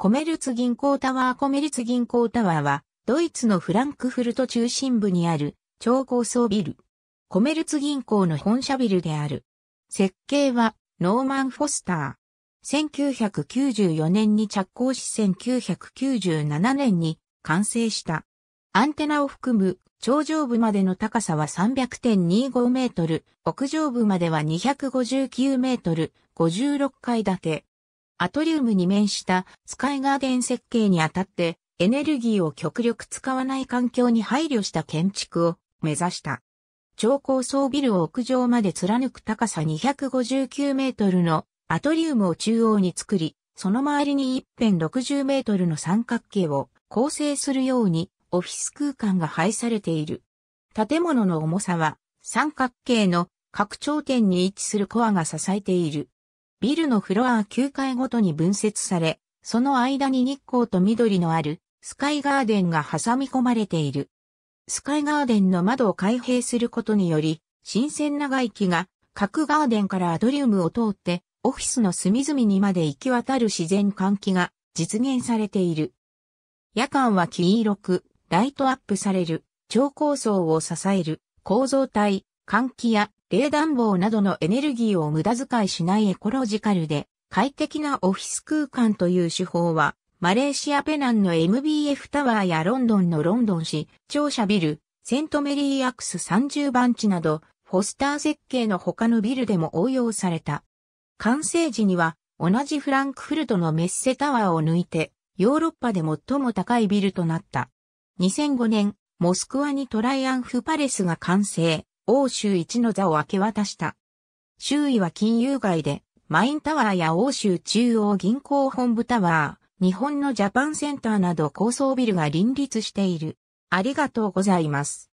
コメルツ銀行タワーコメルツ銀行タワーは、ドイツのフランクフルト中心部にある超高層ビル。コメルツ銀行の本社ビルである。設計はノーマン・フォスター。1994年に着工し1997年に完成した。アンテナを含む頂上部までの高さは300.25メートル、屋上部までは259メートル、56階建て。アトリウムに面したスカイガーデン設計にあたってエネルギーを極力使わない環境に配慮した建築を目指した。超高層ビルを屋上まで貫く高さ259メートルのアトリウムを中央に作り、その周りに一辺60メートルの三角形を構成するようにオフィス空間が配されている。建物の重さは三角形の拡張点に位置するコアが支えている。ビルのフロア9階ごとに分節され、その間に日光と緑のあるスカイガーデンが挟み込まれている。スカイガーデンの窓を開閉することにより、新鮮な外気が各ガーデンからアドリウムを通ってオフィスの隅々にまで行き渡る自然換気が実現されている。夜間は黄色くライトアップされる超高層を支える構造体、換気や冷暖房などのエネルギーを無駄遣いしないエコロジカルで快適なオフィス空間という手法は、マレーシアペナンの MBF タワーやロンドンのロンドン市、庁舎ビル、セントメリーアクス30番地など、フォスター設計の他のビルでも応用された。完成時には、同じフランクフルトのメッセタワーを抜いて、ヨーロッパで最も高いビルとなった。2005年、モスクワにトライアンフパレスが完成。欧州一の座を明け渡した。周囲は金融街で、マインタワーや欧州中央銀行本部タワー、日本のジャパンセンターなど高層ビルが林立している。ありがとうございます。